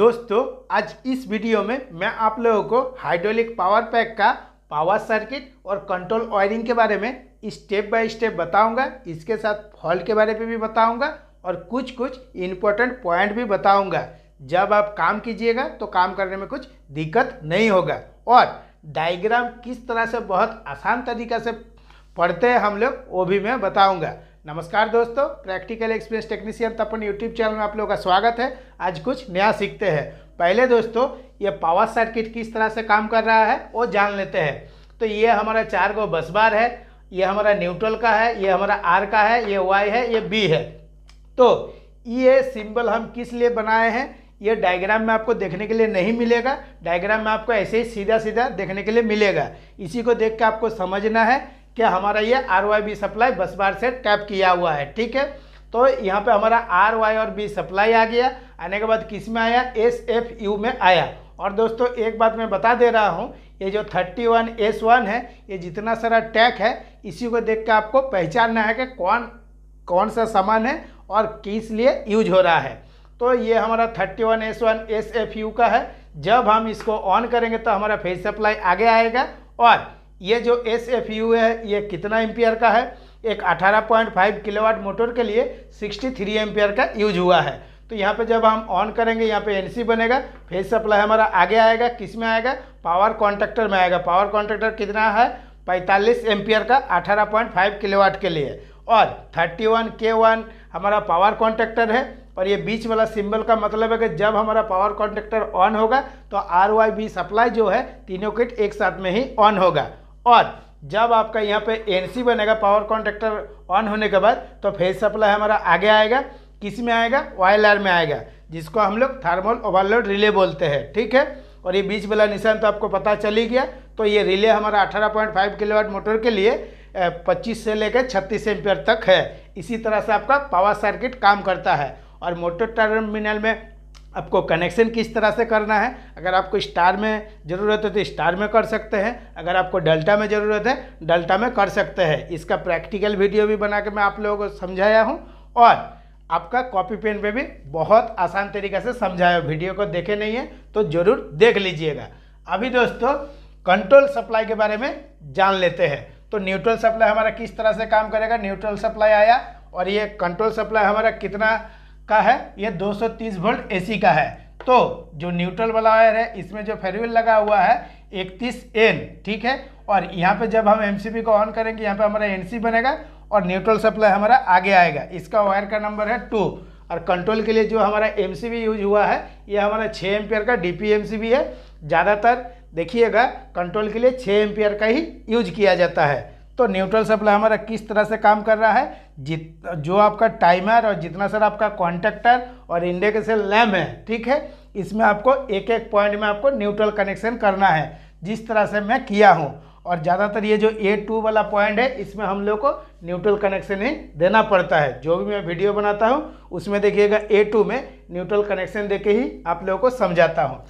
दोस्तों आज इस वीडियो में मैं आप लोगों को हाइड्रोलिक पावर पैक का पावर सर्किट और कंट्रोल वायरिंग के बारे में स्टेप बाय स्टेप बताऊंगा इसके साथ फॉल्ट के बारे में भी बताऊंगा और कुछ कुछ इम्पोर्टेंट पॉइंट भी बताऊंगा जब आप काम कीजिएगा तो काम करने में कुछ दिक्कत नहीं होगा और डायग्राम किस तरह से बहुत आसान तरीका से पढ़ते हैं हम लोग वो भी मैं बताऊँगा नमस्कार दोस्तों practical experience technician Tapan YouTube channel में आप लोगों का स्वागत है आज कुछ नया सीखते हैं पहले दोस्तों ये पावर सर्किट किस तरह से काम कर रहा है वो जान लेते हैं तो ये हमारा चार गो बस बार है ये हमारा न्यूट्रल का है ये हमारा आर का है ये वाई है ये बी है तो ये सिंबल हम किस लिए बनाए हैं ये डायग्राम में आपको देखने के लिए नहीं मिलेगा डायग्राम में आपको ऐसे ही सीधा सीधा देखने के लिए मिलेगा इसी को देख के आपको समझना है कि हमारा ये आर वाई बी सप्लाई बस बार से टैप किया हुआ है ठीक है तो यहाँ पे हमारा आर वाई और बी सप्लाई आ गया आने के बाद किस में आया एस एफ यू में आया और दोस्तों एक बात मैं बता दे रहा हूँ ये जो थर्टी वन एस वन है ये जितना सारा टैग है इसी को देख के आपको पहचानना है कि कौन कौन सा सामान है और किस लिए यूज हो रहा है तो ये हमारा thirty one S one S F U का है जब हम इसको ऑन करेंगे तो हमारा फेस सप्लाई आगे आएगा और ये जो एस एफ यू है ये कितना एम्पियर का है एक 18.5 किलोवाट मोटर के लिए 63 एम्पियर का यूज हुआ है तो यहाँ पे जब हम ऑन करेंगे यहाँ पे एनसी बनेगा फेस सप्लाई हमारा आगे आएगा किस में आएगा पावर कॉन्ट्रैक्टर में आएगा पावर कॉन्ट्रैक्टर कितना है 45 एम्पियर का 18.5 किलोवाट के लिए और 31 के वन हमारा पावर कॉन्ट्रैक्टर है और ये बीच वाला सिंबल का मतलब है कि जब हमारा पावर कॉन्ट्रैक्टर ऑन होगा तो आर वाई बी सप्लाई जो है तीनों किट एक साथ में ही ऑन होगा और जब आपका यहाँ पे एनसी बनेगा पावर कॉन्ट्रेक्टर ऑन होने के बाद तो फेज सप्लाई हमारा आगे आएगा किस में आएगा वायल आर में आएगा जिसको हम लोग थर्मल ओवरलोड रिले बोलते हैं ठीक है और ये बीच वाला निशान तो आपको पता चल ही गया तो ये रिले हमारा 18.5 किलोवाट मोटर के लिए 25 से लेकर 36 एम्पियर तक है इसी तरह से आपका पावर सर्किट काम करता है और मोटर टर्मिनल में आपको कनेक्शन किस तरह से करना है अगर आपको स्टार में ज़रूरत है तो स्टार में कर सकते हैं अगर आपको डेल्टा में ज़रूरत है डेल्टा में कर सकते हैं इसका प्रैक्टिकल वीडियो भी बना के मैं आप लोगों को समझाया हूँ और आपका कॉपी पेन पे भी बहुत आसान तरीके से समझाया वीडियो को देखे नहीं है तो ज़रूर देख लीजिएगा अभी दोस्तों कंट्रोल सप्लाई के बारे में जान लेते हैं तो न्यूट्रल सप्लाई हमारा किस तरह से काम करेगा न्यूट्रल सप्लाई आया और ये कंट्रोल सप्लाई हमारा कितना का है ये 230 वोल्ट एसी का है तो जो न्यूट्रल वाला वायर है इसमें जो फेरवेल लगा हुआ है इकतीस एन ठीक है और यहाँ पे जब हम एमसीबी को ऑन करेंगे यहाँ पे हमारा एनसी बनेगा और न्यूट्रल सप्लाई हमारा आगे आएगा इसका वायर का नंबर है टू और कंट्रोल के लिए जो हमारा एम यूज हुआ है ये हमारा छः एम का डी है ज़्यादातर देखिएगा कंट्रोल के लिए छः एम का ही यूज किया जाता है तो न्यूट्रल सप्लाई हमारा किस तरह से काम कर रहा है जित जो आपका टाइमर और जितना सर आपका कॉन्टेक्टर और इंडेकेशन लैम्प है ठीक है इसमें आपको एक एक पॉइंट में आपको न्यूट्रल कनेक्शन करना है जिस तरह से मैं किया हूँ और ज़्यादातर ये जो ए टू वाला पॉइंट है इसमें हम लोग को न्यूट्रल कनेक्शन ही देना पड़ता है जो भी मैं वीडियो बनाता हूँ उसमें देखिएगा ए टू में न्यूट्रल कनेक्शन दे के ही आप लोगों को समझाता हूँ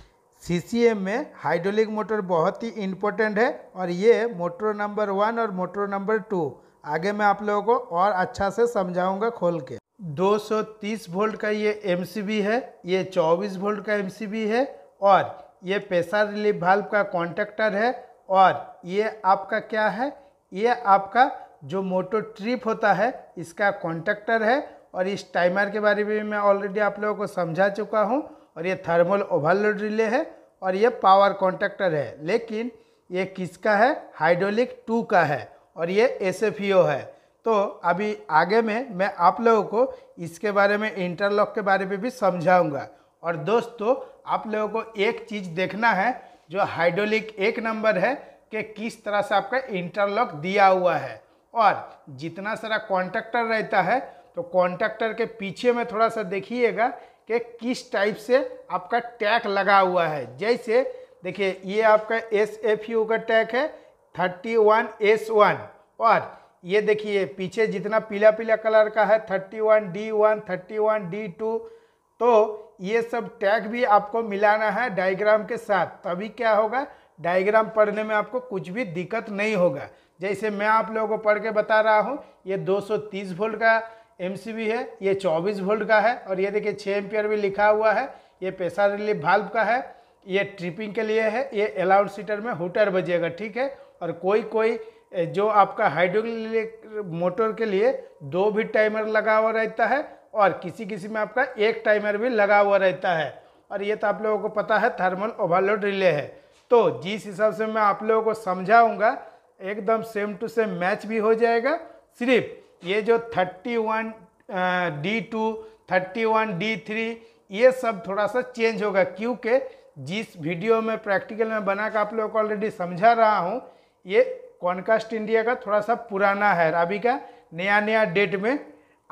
सीसीएम में हाइड्रोलिक मोटर बहुत ही इम्पोर्टेंट है और ये मोटर नंबर वन और मोटर नंबर टू आगे मैं आप लोगों को और अच्छा से समझाऊंगा खोल के 230 वोल्ट का ये एम है ये 24 वोल्ट का एम है और ये पेशा रिलीफ भाल्व का कॉन्टेक्टर है और ये आपका क्या है ये आपका जो मोटो ट्रिप होता है इसका कॉन्टेक्टर है और इस टाइमर के बारे में मैं ऑलरेडी आप लोगों को समझा चुका हूँ और ये थर्मल ओवरलोड रिले है और ये पावर कॉन्टेक्टर है लेकिन ये किसका है हाइड्रोलिक टू का है और ये एस e है तो अभी आगे में मैं आप लोगों को इसके बारे में इंटरलॉक के बारे में भी समझाऊंगा और दोस्तों आप लोगों को एक चीज़ देखना है जो हाइड्रोलिक एक नंबर है कि किस तरह से आपका इंटरलॉक दिया हुआ है और जितना सारा कॉन्ट्रैक्टर रहता है तो कॉन्ट्रैक्टर के पीछे में थोड़ा सा देखिएगा कि किस टाइप से आपका टैग लगा हुआ है जैसे देखिए ये आपका एस एफ यू का टैग है थर्टी वन एस वन और ये देखिए पीछे जितना पीला पीला कलर का है thirty one D one thirty one D two तो ये सब टैग भी आपको मिलाना है डायग्राम के साथ तभी क्या होगा डायग्राम पढ़ने में आपको कुछ भी दिक्कत नहीं होगा जैसे मैं आप लोगों को पढ़ के बता रहा हूँ ये 230 वोल्ट का एम है ये 24 वोल्ट का है और ये देखिए छः एम्पियर भी लिखा हुआ है ये पेशा रिलीफ भाल्व का है ये ट्रिपिंग के लिए है ये अलाउंड सीटर में हुटर बजेगा ठीक है और कोई कोई जो आपका हाइड्रोलिक मोटर के लिए दो भी टाइमर लगा हुआ रहता है और किसी किसी में आपका एक टाइमर भी लगा हुआ रहता है और ये तो आप लोगों को पता है थर्मल ओवरलोड रिले है तो जिस हिसाब से मैं आप लोगों को समझाऊंगा एकदम सेम टू सेम मैच भी हो जाएगा सिर्फ ये जो 31 D two thirty one D three ये सब थोड़ा सा चेंज होगा क्योंकि जिस वीडियो में प्रैक्टिकल में बना कर आप लोगों को ऑलरेडी समझा रहा हूँ ये कॉन्कास्ट इंडिया का थोड़ा सा पुराना है अभी का नया नया डेट में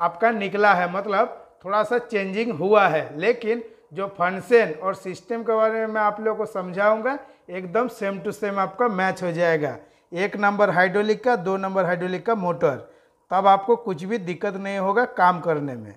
आपका निकला है मतलब थोड़ा सा चेंजिंग हुआ है लेकिन जो फंक्शन और सिस्टम के बारे में मैं आप लोगों को समझाऊंगा एकदम सेम टू सेम आपका मैच हो जाएगा एक नंबर हाइड्रोलिक का दो नंबर हाइड्रोलिक का मोटर तब तो आपको कुछ भी दिक्कत नहीं होगा काम करने में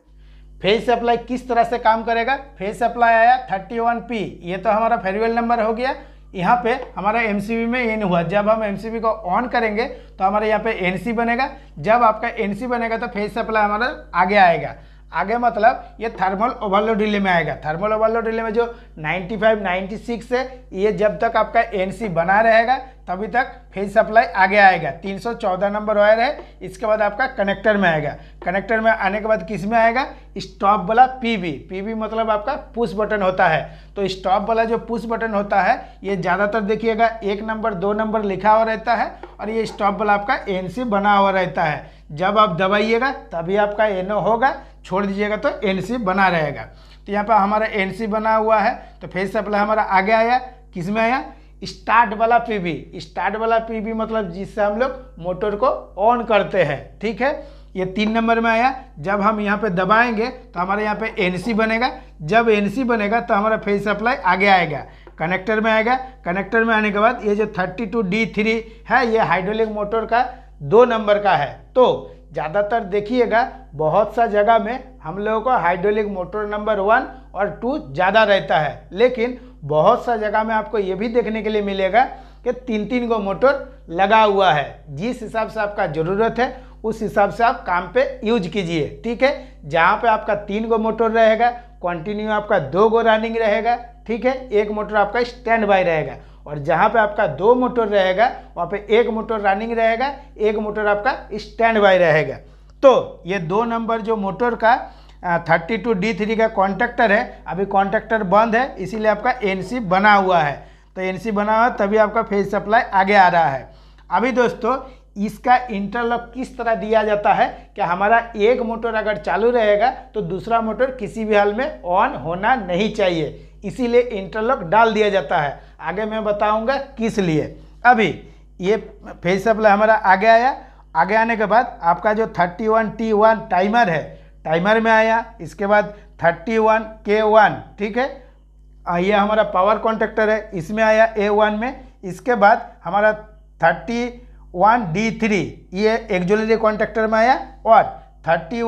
फेस सप्लाई किस तरह से काम करेगा फेस सप्लाई आया थर्टी वन पी ये तो हमारा फेरवेल नंबर हो गया यहाँ पे हमारा एम में एन हुआ जब हम एम को ऑन करेंगे तो हमारे यहाँ पे एन बनेगा जब आपका एन बनेगा तो फेस सप्लाई हमारा आगे आएगा आगे मतलब ये थर्मल ओवरलोड रिले में आएगा थर्मल ओवरलोड रिले में जो 95, 96 है ये जब तक आपका एनसी बना रहेगा तभी तक फेज सप्लाई आगे आएगा 314 नंबर वायर है इसके बाद आपका कनेक्टर में आएगा कनेक्टर में आने के बाद किस में आएगा स्टॉप वाला पीबी पीबी मतलब आपका पुश बटन होता है तो स्टॉप वाला जो पुश बटन होता है ये ज़्यादातर देखिएगा एक नंबर दो नंबर लिखा हुआ रहता है और ये स्टॉप वाला आपका एन बना हुआ रहता है जब आप दबाइएगा तभी आपका एनओ होगा छोड़ दीजिएगा तो एन बना रहेगा तो यहाँ पर हमारा एन बना हुआ है तो फेज सप्लाई हमारा आगे आया किस में आया स्टार्ट वाला पीबी स्टार्ट वाला पीबी मतलब जिससे हम लोग मोटर को ऑन करते हैं ठीक है ये तीन नंबर में आया जब हम यहाँ पे दबाएंगे तो हमारे यहाँ पे एनसी बनेगा जब एनसी बनेगा तो हमारा फेज सप्लाई आगे आएगा कनेक्टर में आएगा कनेक्टर में आने के बाद ये जो 32D3 है ये हाइड्रोलिक मोटर का दो नंबर का है तो ज़्यादातर देखिएगा बहुत सा जगह में हम लोगों को हाइड्रोलिक मोटर नंबर वन और टू ज़्यादा रहता है लेकिन बहुत सा जगह में आपको ये भी देखने के लिए मिलेगा कि तीन तीन गो मोटर लगा हुआ है जिस हिसाब से आपका ज़रूरत है उस हिसाब से आप काम पे यूज कीजिए ठीक है जहाँ पे आपका तीन गो मोटर रहेगा कंटिन्यू आपका दो गो रनिंग रहेगा ठीक है एक मोटर आपका स्टैंड बाय रहेगा और जहाँ पे आपका दो मोटर रहेगा वहाँ पे एक मोटर रनिंग रहेगा एक मोटर आपका स्टैंड बाय रहेगा तो ये दो नंबर जो मोटर का थर्टी टू डी थ्री का कॉन्ट्रैक्टर है अभी कॉन्ट्रैक्टर बंद है इसीलिए आपका एनसी बना हुआ है तो एनसी बना हुआ तभी आपका फेज सप्लाई आगे आ रहा है अभी दोस्तों इसका इंटरलॉक किस तरह दिया जाता है कि हमारा एक मोटर अगर चालू रहेगा तो दूसरा मोटर किसी भी हाल में ऑन होना नहीं चाहिए इसीलिए इंटरलॉक डाल दिया जाता है आगे मैं बताऊंगा किस लिए अभी ये फेज सप्लाई हमारा आगे आया आगे आने के बाद आपका जो टी वन टाइमर है टाइमर में आया इसके बाद के वन ठीक है ये हमारा पावर कॉन्ट्रेक्टर है इसमें आया A1 में इसके बाद हमारा डी थ्री ये एक्जुलरी कॉन्ट्रेक्टर में आया और डी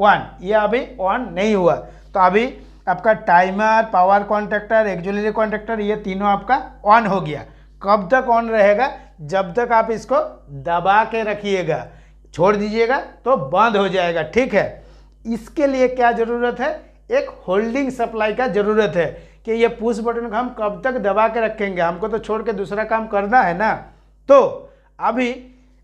वन ये अभी ऑन नहीं हुआ तो अभी आपका timer power contractor auxiliary contractor ये तीनों आपका ऑन हो गया कब तक ऑन रहेगा जब तक आप इसको दबा के रखिएगा छोड़ दीजिएगा तो बंद हो जाएगा ठीक है इसके लिए क्या ज़रूरत है एक होल्डिंग सप्लाई का ज़रूरत है कि ये पुश बटन को हम कब तक दबा के रखेंगे हमको तो छोड़ के दूसरा काम करना है ना तो अभी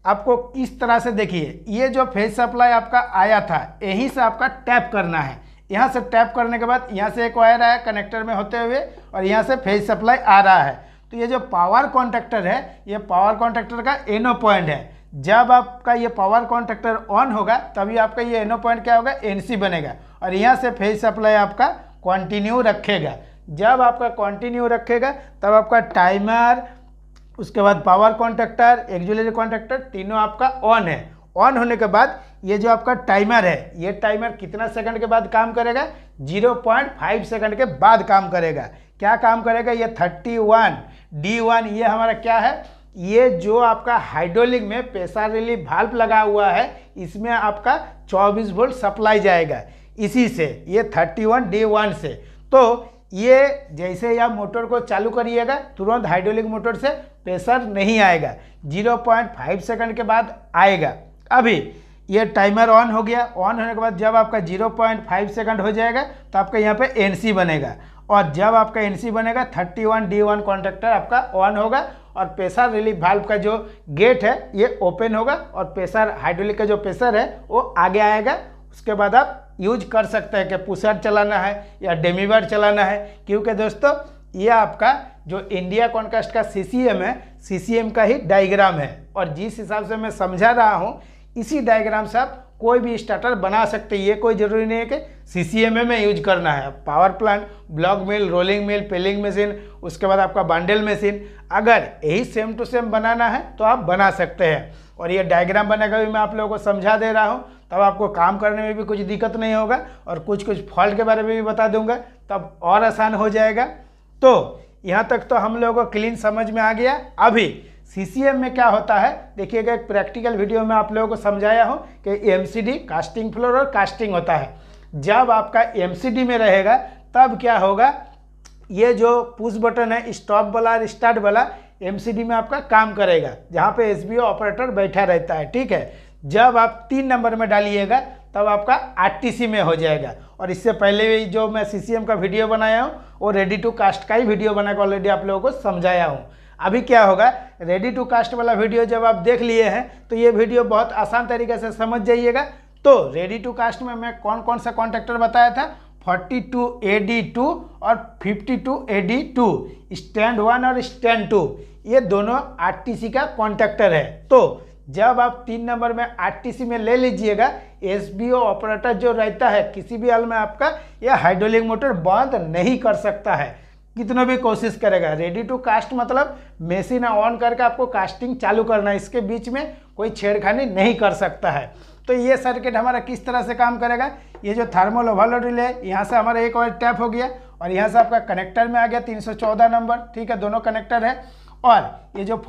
आपको किस तरह से देखिए ये जो फेस सप्लाई आपका आया था यहीं से आपका टैप करना है यहाँ से टैप करने के बाद यहाँ से एक वायर आया कनेक्टर में होते हुए और यहाँ से फेज सप्लाई आ रहा है तो ये जो पावर कॉन्ट्रैक्टर है ये पावर कॉन्ट्रैक्टर का एनो पॉइंट है जब आपका ये पावर कॉन्ट्रैक्टर ऑन होगा तभी आपका ये एनो पॉइंट क्या होगा एनसी बनेगा और यहाँ से फेज सप्लाई आपका कॉन्टिन्यू रखेगा जब आपका कॉन्टिन्यू रखेगा तब आपका टाइमर उसके बाद पावर कॉन्ट्रैक्टर एक्जुलरी कॉन्ट्रैक्टर तीनों आपका ऑन है ऑन होने के बाद ये जो आपका टाइमर है ये टाइमर कितना सेकंड के बाद काम करेगा 0.5 सेकंड के बाद काम करेगा क्या काम करेगा ये 31 वन ये हमारा क्या है ये जो आपका हाइड्रोलिक में पेशा रिली भाल्व लगा हुआ है इसमें आपका 24 वोल्ट सप्लाई जाएगा इसी से ये 31 वन से तो ये जैसे ही आप मोटर को चालू करिएगा तुरंत हाइड्रोलिक मोटर से प्रेशर नहीं आएगा 0.5 सेकंड के बाद आएगा अभी ये टाइमर ऑन हो गया ऑन होने के बाद जब आपका 0.5 सेकंड हो जाएगा तो आपका यहाँ पे एनसी बनेगा और जब आपका एनसी बनेगा 31 वन कॉन्ट्रेक्टर आपका ऑन होगा और प्रेशर रिलीफ वाल्व का जो गेट है ये ओपन होगा और प्रेशर हाइड्रोलिक का जो प्रेशर है वो आगे आएगा उसके बाद आप यूज कर सकते हैं कि पुशर चलाना है या डेमीवर चलाना है क्योंकि दोस्तों ये आपका जो इंडिया कॉन्कास्ट का सी है सी का ही डाइग्राम है और जिस हिसाब से मैं समझा रहा हूँ इसी डायग्राम से आप कोई भी स्टार्टर बना सकते ये कोई ज़रूरी नहीं है कि सी सी एम ए में यूज करना है power plant block mill rolling mill peeling machine उसके बाद आपका बांडल मशीन अगर यही सेम टू सेम बनाना है तो आप बना सकते हैं और ये डायग्राम बनाकर भी मैं आप लोगों को समझा दे रहा हूँ तब आपको काम करने में भी कुछ दिक्कत नहीं होगा और कुछ कुछ फॉल्ट के बारे में भी बता दूंगा तब और आसान हो जाएगा तो यहाँ तक तो हम लोगों को क्लीन समझ में आ गया अभी सीसीएम में क्या होता है देखिएगा एक प्रैक्टिकल वीडियो में आप लोगों को समझाया हूँ कि एमसीडी कास्टिंग फ्लोर और कास्टिंग होता है जब आपका एमसीडी में रहेगा तब क्या होगा ये जो पुश बटन है स्टॉप वाला और स्टार्ट वाला एमसीडी में आपका काम करेगा जहाँ पे एसबीओ ऑपरेटर बैठा रहता है ठीक है जब आप तीन नंबर में डालिएगा तब आपका आरटीसी में हो जाएगा और इससे पहले भी जो मैं सीसीएम का वीडियो बनाया हूँ वो रेडी टू कास्ट का ही वीडियो बना ऑलरेडी आप लोगों को समझाया हूँ अभी क्या होगा रेडी टू कास्ट वाला वीडियो जब आप देख लिए हैं तो ये वीडियो बहुत आसान तरीके से समझ जाइएगा तो रेडी टू कास्ट में मैं कौन कौन सा कॉन्ट्रैक्टर बताया था 42 AD2 और 52 AD2 स्टैंड वन और स्टैंड टू ये दोनों आरटीसी का कॉन्ट्रैक्टर है तो जब आप तीन नंबर में आरटीसी में ले लीजिएगा एसबीओ ऑपरेटर जो रहता है किसी भी हाल में आपका यह हाइड्रोलिक मोटर बंद नहीं कर सकता है कितना भी कोशिश करेगा रेडी टू कास्ट मतलब मशीन ऑन करके आपको कास्टिंग चालू करना है इसके बीच में कोई छेड़खानी नहीं कर सकता है तो ये सर्किट हमारा किस तरह से काम करेगा ये जो थर्मल ओवरलोड रिले है यहाँ से हमारा एक और टैप हो गया और यहाँ से आपका कनेक्टर में आ गया 314 नंबर ठीक है दोनों कनेक्टर है और ये जो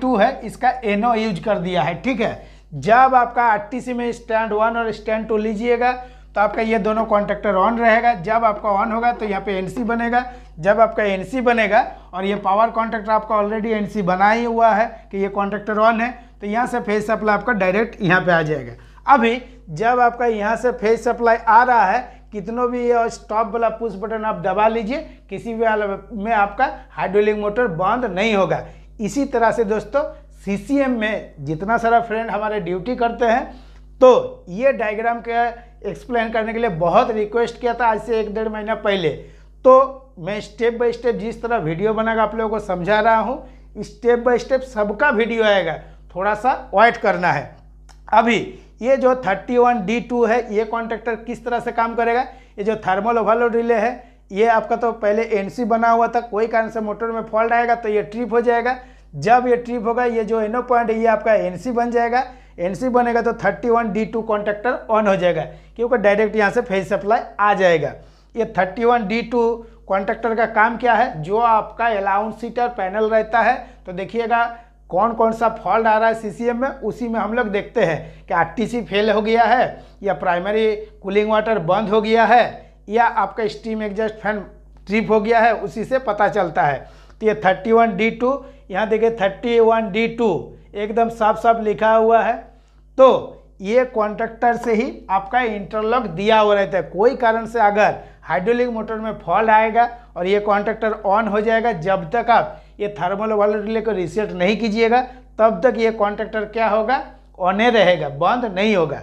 टू है इसका एनो यूज कर दिया है ठीक है जब आपका आर में स्टैंड वन और स्टैंड टू लीजिएगा तो आपका ये दोनों कॉन्ट्रैक्टर ऑन रहेगा जब आपका ऑन होगा तो यहाँ पे एनसी बनेगा जब आपका एनसी बनेगा और ये पावर कॉन्ट्रैक्टर आपका ऑलरेडी एनसी बना ही हुआ है कि ये कॉन्ट्रैक्टर ऑन है तो यहाँ से फेस सप्लाई आपका डायरेक्ट यहाँ पे आ जाएगा अभी जब आपका यहाँ से फेस सप्लाई आ रहा है कितनों भी ये स्टॉप वाला पुश बटन आप दबा लीजिए किसी भी में आपका हाइड्रोलिक मोटर बंद नहीं होगा इसी तरह से दोस्तों सी में जितना सारा फ्रेंड हमारे ड्यूटी करते हैं तो ये डायग्राम के एक्सप्लेन करने के लिए बहुत रिक्वेस्ट किया था आज से एक डेढ़ महीना पहले तो मैं स्टेप बाय स्टेप जिस तरह वीडियो बनाकर आप लोगों को समझा रहा हूँ स्टेप बाय स्टेप सबका वीडियो आएगा थोड़ा सा वाइट करना है अभी ये जो 31D2 है ये कॉन्ट्रेक्टर किस तरह से काम करेगा ये जो थर्मल ओवरलोड रिले है ये आपका तो पहले सी बना हुआ था कोई कारण से मोटर में फॉल्ट आएगा तो ये ट्रिप हो जाएगा जब ये ट्रिप होगा ये जो एनो पॉइंट है ये आपका सी बन जाएगा एन बनेगा तो 31 टू कॉन्ट्रैक्टर ऑन हो जाएगा क्योंकि डायरेक्ट यहाँ से फेज सप्लाई आ जाएगा ये 31 टू कॉन्ट्रेक्टर का काम क्या है जो आपका अलाउंस सीटर पैनल रहता है तो देखिएगा कौन कौन सा फॉल्ट आ रहा है सीसीएम में उसी में हम लोग देखते हैं कि आरटीसी फेल हो गया है या प्राइमरी कूलिंग वाटर बंद हो गया है या आपका स्टीम एग्जस्ट फैन ट्रिप हो गया है उसी से पता चलता है तो ये थर्टी वन डी टू यहाँ देखिए थर्टी वन डी टू एकदम साफ साफ लिखा हुआ है तो ये कॉन्ट्रैक्टर से ही आपका इंटरलॉक दिया हुआ रहता है कोई कारण से अगर हाइड्रोलिक मोटर में फॉल्ट आएगा और ये कॉन्ट्रेक्टर ऑन हो जाएगा जब तक आप ये थर्मल वाले रिले को रिसेट नहीं कीजिएगा तब तक ये कॉन्ट्रैक्टर क्या होगा ऑने रहेगा बंद नहीं होगा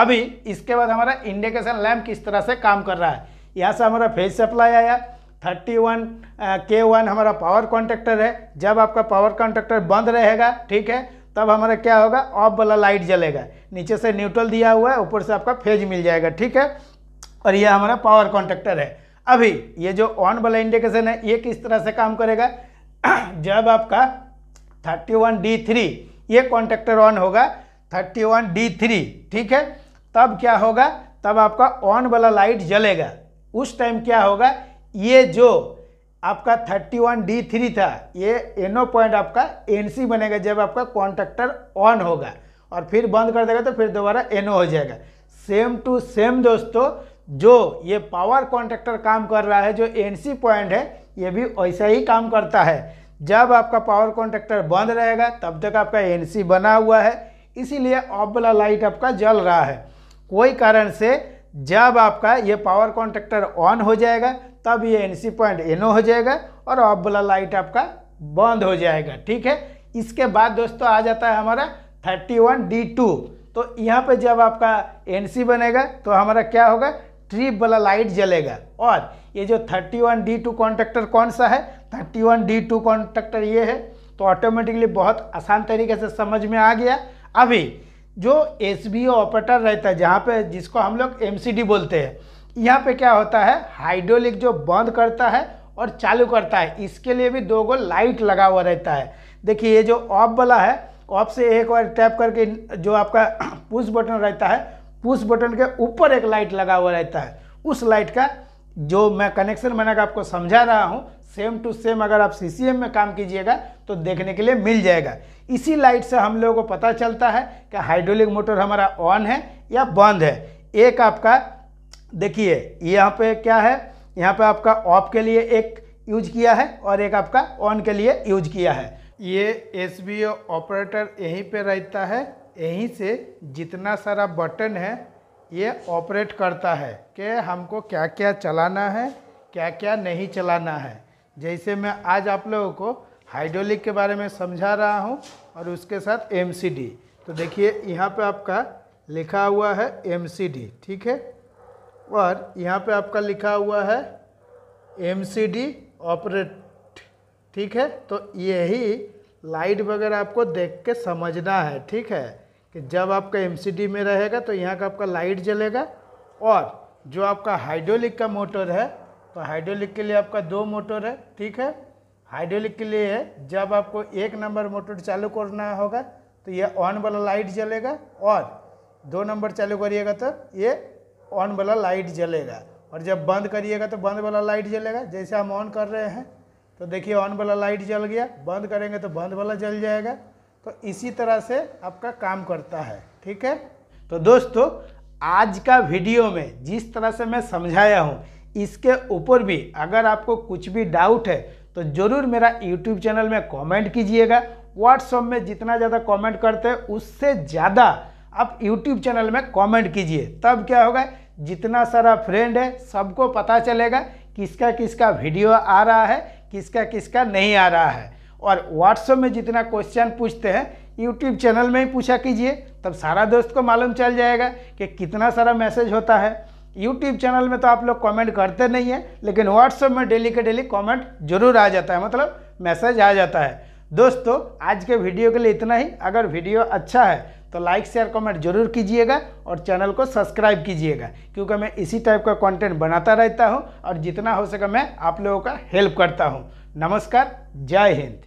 अभी इसके बाद हमारा इंडिकेशन लैम्प किस तरह से काम कर रहा है यहाँ से हमारा फेज सप्लाई आया थर्टी वन के वन हमारा पावर कॉन्ट्रेक्टर है जब आपका पावर कॉन्ट्रेक्टर बंद रहेगा ठीक है तब हमारा क्या होगा ऑफ वाला लाइट जलेगा नीचे से न्यूट्रल दिया हुआ है ऊपर से आपका फेज मिल जाएगा ठीक है और यह हमारा पावर कॉन्ट्रेक्टर है अभी ये जो ऑन वाला इंडिकेशन है ये किस तरह से काम करेगा जब आपका थर्टी वन डी थ्री ये कॉन्ट्रेक्टर ऑन होगा थर्टी वन डी थ्री ठीक है तब क्या होगा तब आपका ऑन वाला लाइट जलेगा उस टाइम क्या होगा ये जो आपका 31D3 था ये एनो पॉइंट आपका सी बनेगा जब आपका कॉन्ट्रैक्टर ऑन होगा और फिर बंद कर देगा तो फिर दोबारा एनओ हो जाएगा सेम टू सेम दोस्तों जो ये पावर कॉन्ट्रैक्टर काम कर रहा है जो सी पॉइंट है ये भी वैसा ही काम करता है जब आपका पावर कॉन्ट्रैक्टर बंद रहेगा तब तक आपका सी बना हुआ है इसीलिए ऑफ वाला लाइट आपका जल रहा है कोई कारण से जब आपका ये पावर कॉन्ट्रैक्टर ऑन हो जाएगा तब ये एनसी पॉइंट एनो हो जाएगा और ऑफ वाला लाइट आपका बंद हो जाएगा ठीक है इसके बाद दोस्तों आ जाता है हमारा थर्टी वन डी टू तो यहाँ पे जब आपका एनसी बनेगा तो हमारा क्या होगा ट्रिप वाला लाइट जलेगा और ये जो thirty one D two contractor कौन सा है thirty one D two contractor ये है तो ऑटोमेटिकली बहुत आसान तरीके से समझ में आ गया अभी जो एस बी ऑपरेटर रहता है जहाँ पे जिसको हम लोग एम बोलते हैं यहाँ पे क्या होता है हाइड्रोलिक जो बंद करता है और चालू करता है इसके लिए भी दो गो लाइट लगा हुआ रहता है देखिए ये जो ऑफ वाला है ऑफ से एक बार टैप करके जो आपका पुश बटन रहता है पुश बटन के ऊपर एक लाइट लगा हुआ रहता है उस लाइट का जो मैं कनेक्शन बनाकर आपको समझा रहा हूँ सेम टू सेम अगर आप सी में काम कीजिएगा तो देखने के लिए मिल जाएगा इसी लाइट से हम लोगों को पता चलता है कि हाइड्रोलिक मोटर हमारा ऑन है या बंद है एक आपका देखिए यहाँ पे क्या है यहाँ पे आपका ऑफ के लिए एक यूज किया है और एक आपका ऑन के लिए यूज किया है ये एस ऑपरेटर यहीं पे रहता है यहीं से जितना सारा बटन है ये ऑपरेट करता है कि हमको क्या क्या चलाना है क्या क्या नहीं चलाना है जैसे मैं आज आप लोगों को हाइड्रोलिक के बारे में समझा रहा हूँ और उसके साथ एम तो देखिए यहाँ पे आपका लिखा हुआ है एम ठीक है और यहाँ पे आपका लिखा हुआ है एम सी डी ऑपरेट ठीक है तो यही लाइट वगैरह आपको देख के समझना है ठीक है कि जब आपका एम सी डी में रहेगा तो यहाँ का आपका लाइट जलेगा और जो आपका हाइड्रोलिक का मोटर है तो हाइड्रोलिक के लिए आपका दो मोटर है ठीक है हाइड्रोलिक के लिए है जब आपको एक नंबर मोटर चालू करना होगा तो ये ऑन वाला लाइट जलेगा और दो नंबर चालू करिएगा तो ये ऑन वाला लाइट जलेगा और जब बंद करिएगा तो बंद वाला लाइट जलेगा जैसे हम ऑन कर रहे हैं तो देखिए ऑन वाला लाइट जल गया बंद करेंगे तो बंद वाला जल जाएगा तो इसी तरह से आपका काम करता है ठीक है तो दोस्तों आज का वीडियो में जिस तरह से मैं समझाया हूँ इसके ऊपर भी अगर आपको कुछ भी डाउट है तो ज़रूर मेरा यूट्यूब चैनल में कमेंट कीजिएगा व्हाट्सअप में जितना ज़्यादा कमेंट करते हैं उससे ज़्यादा आप यूट्यूब चैनल में कमेंट कीजिए तब क्या होगा जितना सारा फ्रेंड है सबको पता चलेगा किसका किसका वीडियो आ रहा है किसका किसका नहीं आ रहा है और WhatsApp में जितना क्वेश्चन पूछते हैं यूट्यूब चैनल में ही पूछा कीजिए तब सारा दोस्त को मालूम चल जाएगा कि कितना सारा मैसेज होता है यूट्यूब चैनल में तो आप लोग कमेंट करते नहीं हैं लेकिन व्हाट्सएप में डेली के डेली कमेंट जरूर आ जाता है मतलब मैसेज आ जाता है दोस्तों आज के वीडियो के लिए इतना ही अगर वीडियो अच्छा है तो लाइक शेयर कमेंट जरूर कीजिएगा और चैनल को सब्सक्राइब कीजिएगा क्योंकि मैं इसी टाइप का कंटेंट बनाता रहता हूँ और जितना हो सके मैं आप लोगों का हेल्प करता हूँ नमस्कार जय हिंद